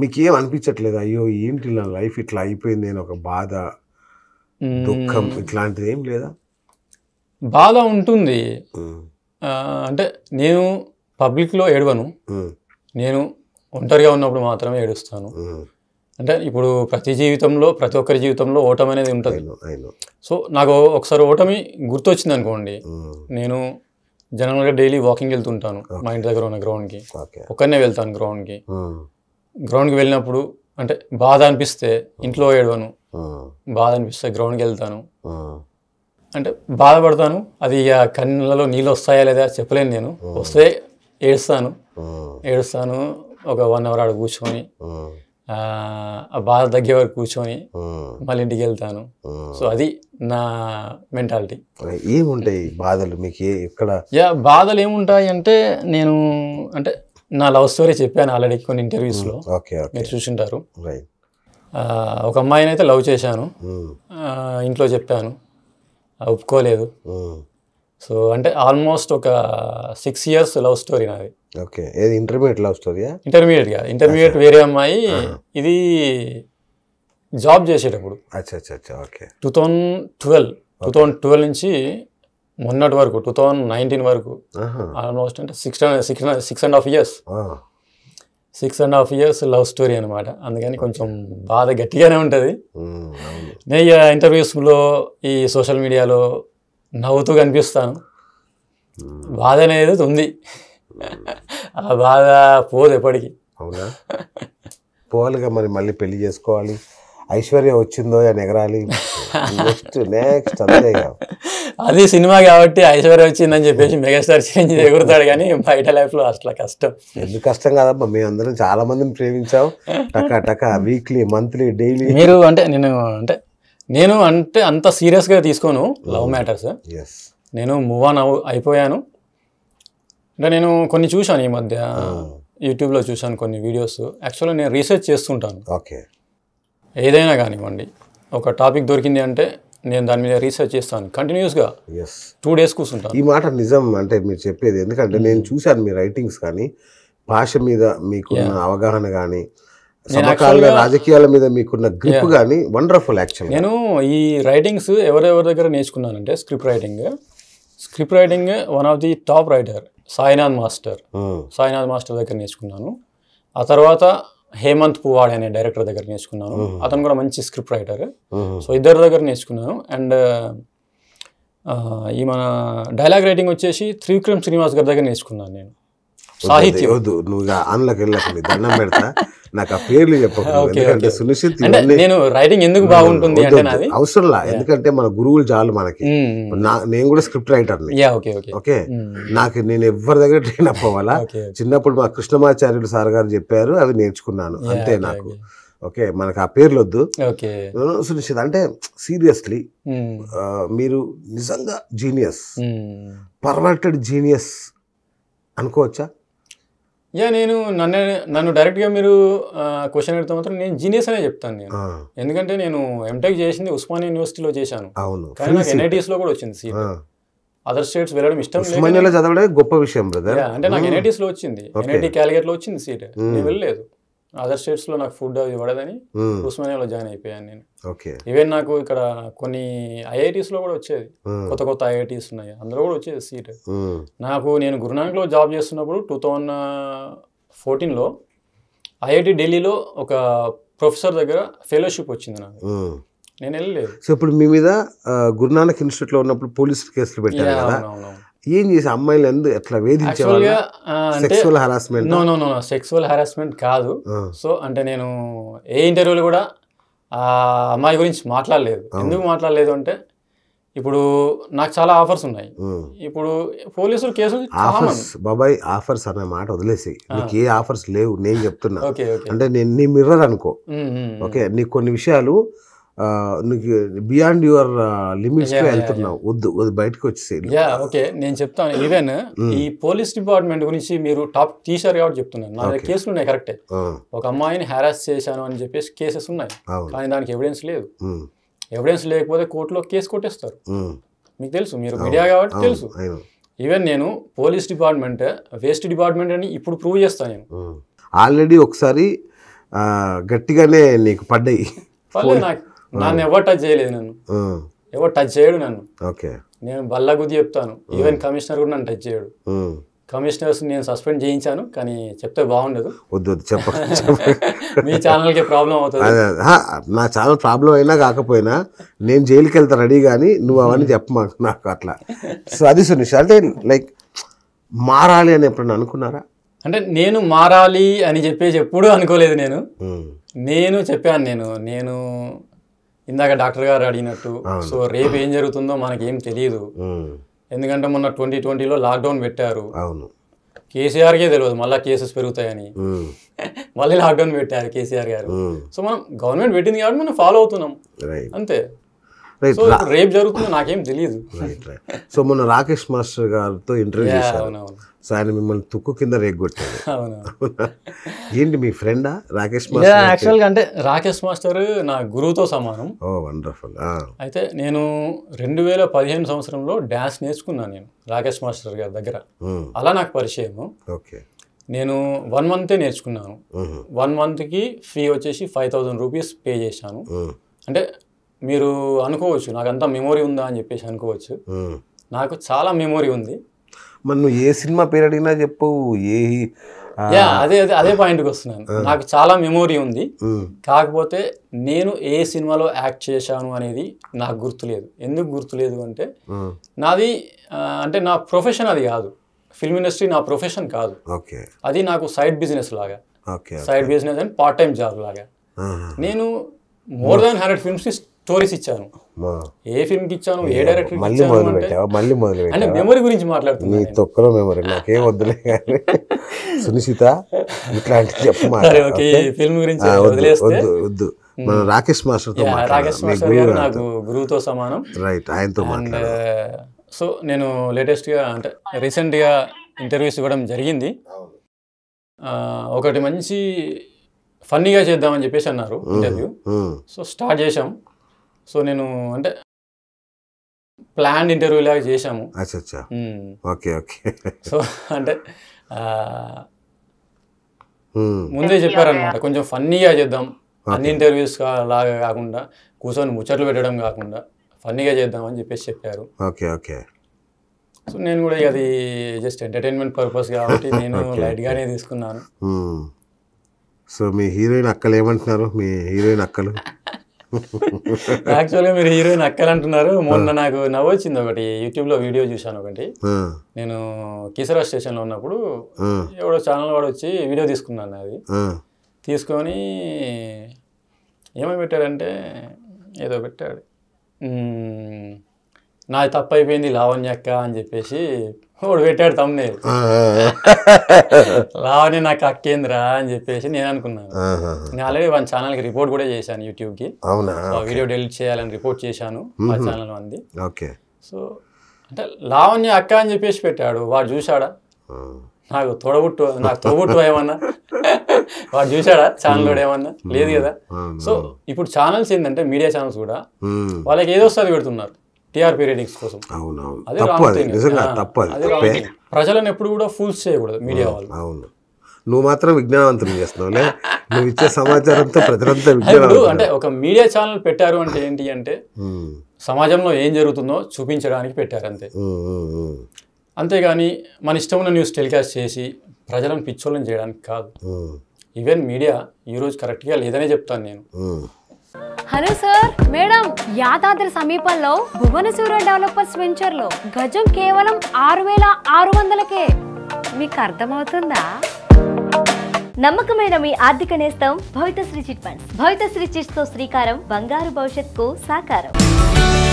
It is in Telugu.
మీకు ఏం అనిపించట్లేదు అయ్యో ఏంటి నా లైఫ్ ఇట్లా అయిపోయింది అని ఒక బాధ దుఃఖం ఇట్లాంటిది ఏం లేదా బాధ ఉంటుంది అంటే నేను పబ్లిక్లో ఏడవను నేను ఒంటరిగా ఉన్నప్పుడు మాత్రమే ఏడుస్తాను అంటే ఇప్పుడు ప్రతి జీవితంలో ప్రతి ఒక్కరి జీవితంలో ఓటమి అనేది ఉంటుంది సో నాకు ఒకసారి ఓటమి గుర్తొచ్చింది అనుకోండి నేను జనరల్గా డైలీ వాకింగ్ వెళ్తుంటాను మా ఇంటి దగ్గర ఉన్న గ్రౌండ్కి ఒక్కరినే వెళ్తాను గ్రౌండ్కి గ్రౌండ్కి వెళ్ళినప్పుడు అంటే బాధ అనిపిస్తే ఇంట్లో ఏడవను బాధ అనిపిస్తే గ్రౌండ్కి వెళ్తాను అంటే బాధపడతాను అది ఇక కన్నులలో నీళ్ళు వస్తాయా లేదా చెప్పలేను నేను వస్తే ఏడుస్తాను ఏడుస్తాను ఒక వన్ అవర్ ఆడ కూర్చొని ఆ బాధ తగ్గే వరకు కూర్చొని మళ్ళీ ఇంటికి వెళ్తాను సో అది నా మెంటాలిటీ ఏముంటాయి బాధలు మీకు ఇక్కడ యా బాధలు ఏముంటాయి అంటే నేను అంటే నా లవ్ స్టోరీ చెప్పాను ఆల్రెడీ కొన్ని ఇంటర్వ్యూస్లో మీరు చూసింటారు ఒక అమ్మాయిని అయితే లవ్ చేశాను ఇంట్లో చెప్పాను ఒప్పుకోలేదు సో అంటే ఆల్మోస్ట్ ఒక సిక్స్ ఇయర్స్ లవ్ స్టోరీ నాది ఓకే ఇంటర్మీడియట్ లవ్ స్టోరీ ఇంటర్మీడియట్గా ఇంటర్మీడియట్ వేరే అమ్మాయి ఇది జాబ్ చేసేటప్పుడు okay two thousand twelve two thousand twelve నుంచి మొన్నటి వరకు టూ థౌజండ్ నైన్టీన్ వరకు ఆల్మోస్ట్ అంటే six six six and half years six and half years love story అనమాట అందుకని కొంచెం బాధ గట్టిగానే ఉంటుంది నేను ఇంటర్వ్యూస్లో ఈ సోషల్ మీడియాలో నవ్వుతూ కనిపిస్తాను బాధ అనేది ఉంది ఆ బాధ పోదు ఎప్పటికి అవునా పోవాలిగా మరి మళ్ళీ పెళ్లి చేసుకోవాలి ఐశ్వర్య వచ్చిందో అని ఎగరాలి నెక్స్ట్ నెక్స్ట్ అంతేగా అది సినిమా కాబట్టి ఐశ్వర్య వచ్చిందని చెప్పేసి మెగాస్టార్ చేంజ్ ఎగురుతాడు కానీ బయట లైఫ్ లో అసలు కష్టం ఎందుకు కష్టం కాదమ్మా మేమందరం చాలా మందిని ప్రేమించాం టక టక వీక్లీ మంత్లీ డైలీ మీరు అంటే నేను అంటే నేను అంటే అంత సీరియస్గా తీసుకోను లవ్ mm. మ్యాటర్స్ నేను మూవ్ ఆన్ అయిపోయాను అంటే నేను కొన్ని చూశాను ఈ మధ్య ah. యూట్యూబ్లో చూశాను కొన్ని వీడియోస్ యాక్చువల్గా నేను రీసెర్చ్ చేస్తుంటాను ఓకే ఏదైనా కానివ్వండి ఒక టాపిక్ దొరికింది అంటే నేను దాని మీద రీసెర్చ్ చేస్తాను కంటిన్యూస్గా ఎస్ టూ డేస్ కూర్చుంటాను ఈ మాట నిజం అంటే మీరు చెప్పేది ఎందుకంటే hmm. నేను చూశాను మీ రైటింగ్స్ కానీ భాష మీద మీకున్న అవగాహన కానీ రాజకీయాల మీద మీకున్న గ్రిప్ కానీ వండర్ఫుల్ యాక్చువల్ నేను ఈ రైటింగ్స్ ఎవరెవరి దగ్గర నేర్చుకున్నానంటే script writing script writing one of the top writer Sainath master Sainath master దగ్గర నేర్చుకున్నాను ఆ తర్వాత హేమంత్ పువాడ్ అనే డైరెక్టర్ దగ్గర నేర్చుకున్నాను అతను కూడా మంచి స్క్రిప్ట్ రైటర్ సో ఇద్దరు దగ్గర నేర్చుకున్నాను అండ్ ఈ మన డైలాగ్ రైటింగ్ వచ్చేసి త్రివిక్రమ్ శ్రీనివాస్ గారి దగ్గర నేర్చుకున్నాను నేను సాహిత్యం నువ్వు అందులోకి వెళ్ళకు దండం పెడతా నాకు ఆ పేర్లు చెప్పకూడదు ఎందుకంటే సునిశ్చిత్ నేను రైటింగ్ ఎందుకు బాగుంటుంది అవసరంలా ఎందుకంటే మన గురువులు చాలు మనకి నా నేను కూడా స్క్రిప్ట్ రైటర్ని ఓకే నాకు నేను ఎవరి దగ్గర ట్రైన్ అప్ అవ్వాలా చిన్నప్పుడు మా కృష్ణమాచార్యులు సార్ గారు చెప్పారు అవి నేర్చుకున్నాను అంతే నాకు ఓకే మనకు ఆ పేర్లు వద్దు సునిశ్చిత అంటే సీరియస్లీ మీరు నిజంగా జీనియస్ పర్వర్టెడ్ జీనియస్ అనుకోవచ్చా యా నేను నన్ను నన్ను డైరెక్ట్గా మీరు క్వశ్చన్ అడిగితే మాత్రం నేను జీనియస్ అనే చెప్తాను నేను ఎందుకంటే నేను ఎంటెక్ చేసింది ఉస్మానియా యూనివర్సిటీలో చేశాను కానీ నాకు ఎన్ఐటీస్లో కూడా వచ్చింది సీట్ అదర్ స్టేట్స్ వెళ్ళడం ఇష్టం చదవడం గొప్ప విషయం అంటే నాకు ఎన్ఐటీస్లో వచ్చింది ఎన్ఐటీ క్యాలిగేట్లో వచ్చింది సీట్ e నేను వెళ్ళలేదు అదర్ స్టేట్స్ లో నాకు ఫుడ్ అవి ఇవ్వడదని ఉస్మానియాలో hmm. జాయిన్ అయిపోయాను నేను ఈవెన్ నాకు ఇక్కడ కొన్ని ఐఐటీస్ లో కూడా వచ్చేది hmm. కొత్త కొత్త ఐఐటీస్ ఉన్నాయి అందులో కూడా వచ్చేది సీట్ hmm. నాకు నేను గురునాంక్ లో జాబ్ చేస్తున్నప్పుడు టూ థౌజండ్ ఫోర్టీన్ లో ఐఐటి ఢిల్లీలో ఒక ప్రొఫెసర్ దగ్గర ఫెలోషిప్ వచ్చింది నాకు నేను వెళ్ళలేదు సో ఇప్పుడు మీ మీద గురునానక్ ఇన్స్టిట్యూట్ లో ఉన్నప్పుడు పోలీసు కేసులు పెట్టారు ఏం చేసి అమ్మాయిలు ఎందు ఎట్లా వేధించేవాళ్ళు sexual harassment no no no sexual harassment కాదు సో అంటే నేను ఏ ఇంటర్వ్యూలు కూడా ఆ అమ్మాయి గురించి మాట్లాడలేదు ఎందుకు మాట్లాడలేదు అంటే ఇప్పుడు నాకు చాలా ఆఫర్స్ ఉన్నాయి ఇప్పుడు పోలీసులు కేసు ఆఫర్స్ బాబాయ్ ఆఫర్స్ అనే మాట వదిలేసి నీకు ఏ ఆఫర్స్ లేవు నేను చెప్తున్నా అంటే నేను నీ మిర్రర్ అనుకో ఓకే నీకు కొన్ని విషయాలు బియాండ్ యువర్ లిమిట్స్ లో వెళ్తున్నావు వద్దు వద్దు బయటకు వచ్చేసేది ఓకే నేను చెప్తాను ఈవెన్ hmm. ఈ పోలీస్ డిపార్ట్మెంట్ గురించి మీరు టాప్ తీశారు కాబట్టి చెప్తున్నాను నా కేసులు ఉన్నాయి కరెక్టే ఒక అమ్మాయిని హెరాస్ చేశాను అని చెప్పేసి కేసెస్ ఉన్నాయి కానీ దానికి ఎవిడెన్స్ లేదు ఎవిడెన్స్ hmm. లేకపోతే కోర్టులో కేసు కొట్టేస్తారు hmm. మీకు తెలుసు మీరు మీడియా కాబట్టి తెలుసు ఈవెన్ నేను పోలీస్ డిపార్ట్మెంట్ వేస్ట్ డిపార్ట్మెంట్ అని ఇప్పుడు ప్రూవ్ చేస్తాను నేను ఆల్రెడీ ఒకసారి గట్టిగానే నీకు పడ్డాయి నన్ను ఎవరు టచ్ చేయలేదు నన్ను ఎవరు టచ్ చేయడు నన్ను ఓకే నేను బల్ల గుద్ది చెప్తాను ఈవెన్ కమిషనర్ కూడా నన్ను టచ్ చేయడు కమిషనర్స్ నేను సస్పెండ్ చేయించాను కానీ చెప్తే బాగుండదు వద్దు వద్దు చెప్ప మీ ఛానల్కి ప్రాబ్లం అవుతుంది నా ఛానల్ ప్రాబ్లం అయినా కాకపోయినా నేను జైలుకి వెళ్తా రెడీ కానీ నువ్వు అవన్నీ చెప్పమాకు నాకు అట్లా సో అది సునీష్ అంటే లైక్ మారాలి అని ఎప్పుడన్నా అనుకున్నారా అంటే నేను మారాలి అని చెప్పేసి ఎప్పుడూ అనుకోలేదు నేను నేను చెప్పాను నేను నేను ఇందాక డాక్టర్ గారు అడిగినట్టు సో రేపు ఏం జరుగుతుందో మనకి ఏం తెలియదు ఎందుకంటే మొన్న ట్వంటీ ట్వంటీలో లాక్డౌన్ పెట్టారు అవును కేసీఆర్కే తెలియదు మళ్ళీ కేసెస్ పెరుగుతాయని మళ్ళీ లాక్డౌన్ పెట్టారు కేసీఆర్ గారు సో మనం గవర్నమెంట్ పెట్టింది కాబట్టి మనం ఫాలో అవుతున్నాం అంతే రేపు జరుగుతుందో నాకేం తెలియదు సో మొన్న రాకేష్ మాస్టర్ గారితో ఇంటర్వ్యూ చేశారు సార్ మిమ్మల్ని తుక్కు కింద రేగొట్టాడు ఏంటి మీ ఫ్రెండా రాకేష్ మాస్టర్ గా అంటే రాకేష్ మాస్టర్ నా గురువుతో సమానం ఓ వండర్ఫుల్ అయితే నేను రెండు వేల పదిహేను సంవత్సరంలో డ్యాన్స్ నేర్చుకున్నాను నేను రాకేష్ మాస్టర్ గారి దగ్గర అలా నాకు పరిచయం ఓకే నేను వన్ మంత్ నేర్చుకున్నాను వన్ మంత్కి ఫీ వచ్చేసి ఫైవ్ థౌసండ్ రూపీస్ పే చేశాను అంటే మీరు అనుకోవచ్చు నాకు అంతా మెమోరీ ఉందా అని చెప్పేసి అనుకోవచ్చు నాకు చాలా మెమోరీ ఉంది మన నువ్వు ఏ సినిమా పేరు అడిగినా చెప్పు ఏ అదే అదే అదే పాయింట్కి వస్తున్నాను నాకు చాలా మెమోరీ ఉంది కాకపోతే నేను ఏ సినిమాలో యాక్ట్ చేశాను అనేది నాకు గుర్తులేదు ఎందుకు గుర్తులేదు అంటే నాది అంటే నా ప్రొఫెషన్ అది కాదు ఫిల్మ్ ఇండస్ట్రీ నా ప్రొఫెషన్ కాదు అది నాకు సైడ్ బిజినెస్ లాగా side business and part time job లాగా నేను more than hundred films stories ఇచ్చాను ఏ ఫిల్మ్ కి ఇచ్చాను ఏ డైరెక్టర్ మళ్ళీ మొదలు పెట్టావు మళ్ళీ మొదలు అంటే మెమరీ గురించి మాట్లాడుతుంది నీ తొక్కలో మెమరీ నాకేం వద్దులే కానీ సునిశిత ఇట్లాంటి చెప్పు ఓకే ఫిల్మ్ గురించి వద్దు వద్దు hmm. మన రాకేష్ మాస్టర్ తో రాకేష్ మాస్టర్ గారు నాకు గురువుతో సమానం రైట్ ఆయనతో uh, సో నేను లేటెస్ట్ గా అంటే రీసెంట్ గా ఇంటర్వ్యూస్ ఇవ్వడం జరిగింది ఒకటి మంచి ఫన్నీగా చేద్దామని చెప్పేసి అన్నారు interview hmm, hmm. So start చేశాం సో నేను అంటే ప్లాన్ ఇంటర్వ్యూ లాగా చేశాము అచ్చా ఓకే ఓకే సో అంటే ముందే చెప్పారనమాట కొంచెం ఫన్నీగా చేద్దాం అన్ని ఇంటర్వ్యూస్ లాగా కాకుండా కూర్చొని ముచ్చట్లు పెట్టడం కాకుండా ఫన్నీగా చేద్దాం అని చెప్పేసి చెప్పారు ఓకే ఓకే సో నేను కూడా అది జస్ట్ ఎంటర్టైన్మెంట్ పర్పస్ కాబట్టి నేను లైట్గానే తీసుకున్నాను సో మీ హీరోయిన్ అక్కలు ఏమంటున్నారు మీ హీరోయిన్ అక్కలు యాక్చువల్గా మీరు హీరోయిన్ అక్కలు అంటున్నారు మొన్న నాకు నవ్వొచ్చింది ఒకటి యూట్యూబ్లో వీడియో చూశాను ఒకటి నేను కిసరా స్టేషన్లో ఉన్నప్పుడు ఎవడో ఛానల్ వాడు వచ్చి వీడియో తీసుకున్నాను అది తీసుకొని ఏమో పెట్టాడంటే ఏదో పెట్టాడు నాది తప్పు అయిపోయింది లావణ్యక్క అని చెప్పేసి వాడు పెట్టాడు తమ్మునే లావణ్య నాకు అక్కేంద్రా అని చెప్పేసి నేను అనుకున్నాను నేను ఆల్రెడీ వన్ ఛానల్కి రిపోర్ట్ కూడా చేశాను యూట్యూబ్ కి వీడియో డెలిట్ చేయాలని రిపోర్ట్ చేశాను మా ఛానల్ అంది ఓకే సో అంటే లావణ్య అక్క అని చెప్పేసి పెట్టాడు వాడు చూశాడా నాకు తొడబుట్టు నాకు తొడబుట్టు ఏమన్నా వాడు చూశాడా ఛానల్ కూడా ఏమన్నా లేదు కదా సో ఇప్పుడు ఛానల్స్ ఏంటంటే మీడియా ఛానల్స్ కూడా వాళ్ళకి ఏదో వస్తుంది పెడుతున్నారు టీఆర్పీ రేటింగ్స్ కోసం అవునవును ప్రజలను ఎప్పుడు కూడా ఫూల్స్ చేయకూడదు మీడియా వాళ్ళు అవును నువ్వు మాత్రం విజ్ఞానవంతం చేస్తున్నావులే నువ్వు ఇచ్చే సమాచారంతో ప్రజలంతా విజ్ఞానం అంటే ఒక మీడియా ఛానల్ పెట్టారు అంటే ఏంటి అంటే సమాజంలో ఏం జరుగుతుందో చూపించడానికి పెట్టారు అంతే అంతేగాని మన ఇష్టం ఉన్న న్యూస్ టెలికాస్ట్ చేసి ప్రజలను పిచ్చోళ్ళని చేయడానికి కాదు ఈవెన్ మీడియా ఈరోజు కరెక్ట్గా లేదనే చెప్తాను నేను హలో సార్ మేడం యాదాద్రి సమీపంలో భువనసూర్య డెవలపర్స్ వెంచర్ లో గజం కేవలం ఆరు వేల ఆరు వందలకే మీకు అర్థమవుతుందా నమ్మకమైన మీ ఆర్థిక నేస్తం Bhavitha Sri chit funds Bhavitha Sri chits తో శ్రీకారం బంగారు భవిష్యత్ కు సాకారం